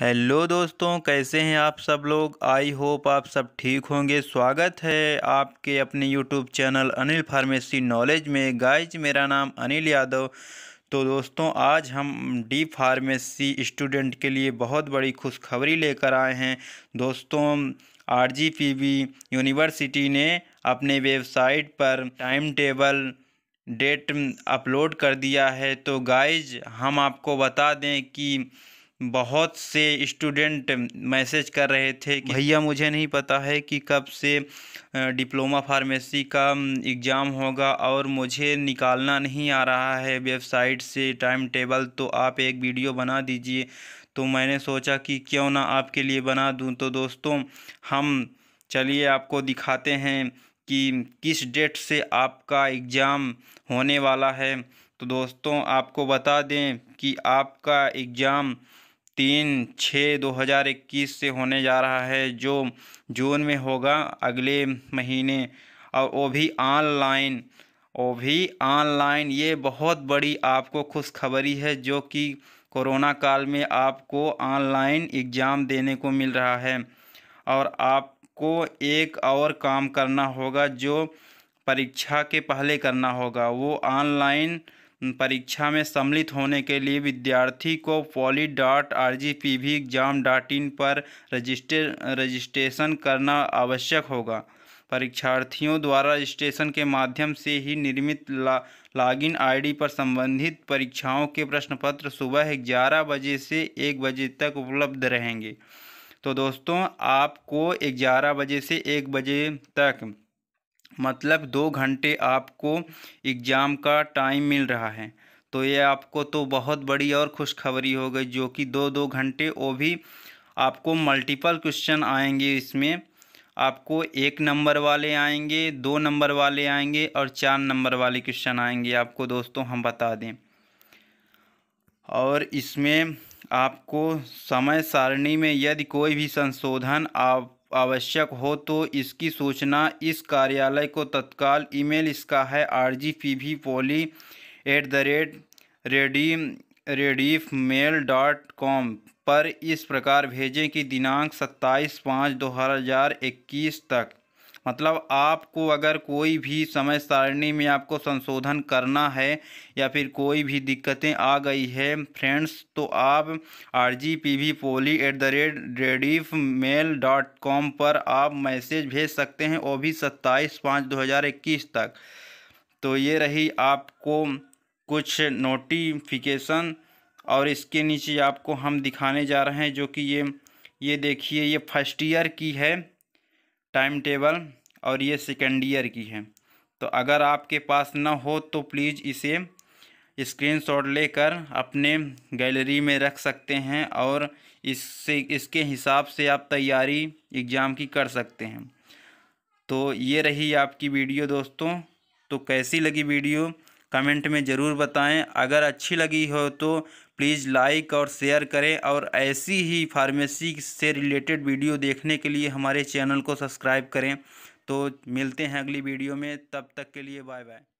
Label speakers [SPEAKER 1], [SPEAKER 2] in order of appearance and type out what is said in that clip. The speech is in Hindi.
[SPEAKER 1] हेलो दोस्तों कैसे हैं आप सब लोग आई होप आप सब ठीक होंगे स्वागत है आपके अपने YouTube channel Anil pharmacy knowledge में गाइज मेरा नाम अनिल यादव तो दोस्तों आज हम डी फार्मेसी स्टूडेंट के लिए बहुत बड़ी खुशखबरी लेकर आए हैं दोस्तों आर यूनिवर्सिटी ने अपने वेबसाइट पर टाइम टेबल डेट अपलोड कर दिया है तो गाइज हम आपको बता दें कि बहुत से स्टूडेंट मैसेज कर रहे थे कि भैया मुझे नहीं पता है कि कब से डिप्लोमा फार्मेसी का एग्ज़ाम होगा और मुझे निकालना नहीं आ रहा है वेबसाइट से टाइम टेबल तो आप एक वीडियो बना दीजिए तो मैंने सोचा कि क्यों ना आपके लिए बना दूं तो दोस्तों हम चलिए आपको दिखाते हैं कि किस डेट से आपका एग्ज़ाम होने वाला है तो दोस्तों आपको बता दें कि आपका एग्ज़ाम तीन छः दो हज़ार इक्कीस से होने जा रहा है जो जून में होगा अगले महीने और वो भी ऑनलाइन वो भी ऑनलाइन ये बहुत बड़ी आपको खुशखबरी है जो कि कोरोना काल में आपको ऑनलाइन एग्ज़ाम देने को मिल रहा है और आपको एक और काम करना होगा जो परीक्षा के पहले करना होगा वो ऑनलाइन परीक्षा में सम्मिलित होने के लिए विद्यार्थी को poly dot R G P V exam dot in पर रजिस्टे रजिस्ट्रेशन करना आवश्यक होगा परीक्षार्थियों द्वारा रजिस्ट्रेशन के माध्यम से ही निर्मित ला लॉगिन आईडी पर संबंधित परीक्षाओं के प्रश्न पत्र सुबह ग्यारह बजे से एक बजे तक उपलब्ध रहेंगे तो दोस्तों आपको ग्यारह बजे से एक बजे तक मतलब दो घंटे आपको एग्ज़ाम का टाइम मिल रहा है तो ये आपको तो बहुत बड़ी और खुशखबरी हो गई जो कि दो दो घंटे वो भी आपको मल्टीपल क्वेश्चन आएंगे इसमें आपको एक नंबर वाले आएंगे दो नंबर वाले आएंगे और चार नंबर वाले क्वेश्चन आएंगे आपको दोस्तों हम बता दें और इसमें आपको समय सारणी में यदि कोई भी संशोधन आप आवश्यक हो तो इसकी सूचना इस कार्यालय को तत्काल ईमेल इसका है R G P V poly at the rate ready rediff mail dot com पर इस प्रकार भेजें कि दिनांक सत्ताईस पाँच दो हज़ार इक्कीस तक मतलब आपको अगर कोई भी समय सारणी में आपको संशोधन करना है या फिर कोई भी दिक्कतें आ गई है फ्रेंड्स तो आप R G P V poly at the rate rediff mail dot com पर आप मैसेज भेज सकते हैं वो भी सत्ताईस पाँच दो हज़ार इक्कीस तक तो ये रही आपको कुछ नोटिफिकेशन और इसके नीचे आपको हम दिखाने जा रहे हैं जो कि ये ये देखिए ये फर्स्ट ईयर की है टाइम टेबल और ये सेकेंड ईयर की है तो अगर आपके पास ना हो तो प्लीज़ इसे स्क्रीनशॉट लेकर अपने गैलरी में रख सकते हैं और इससे इसके हिसाब से आप तैयारी एग्ज़ाम की कर सकते हैं तो ये रही आपकी वीडियो दोस्तों तो कैसी लगी वीडियो कमेंट में ज़रूर बताएं अगर अच्छी लगी हो तो प्लीज़ लाइक और शेयर करें और ऐसी ही फार्मेसी से रिलेटेड वीडियो देखने के लिए हमारे चैनल को सब्सक्राइब करें तो मिलते हैं अगली वीडियो में तब तक के लिए बाय बाय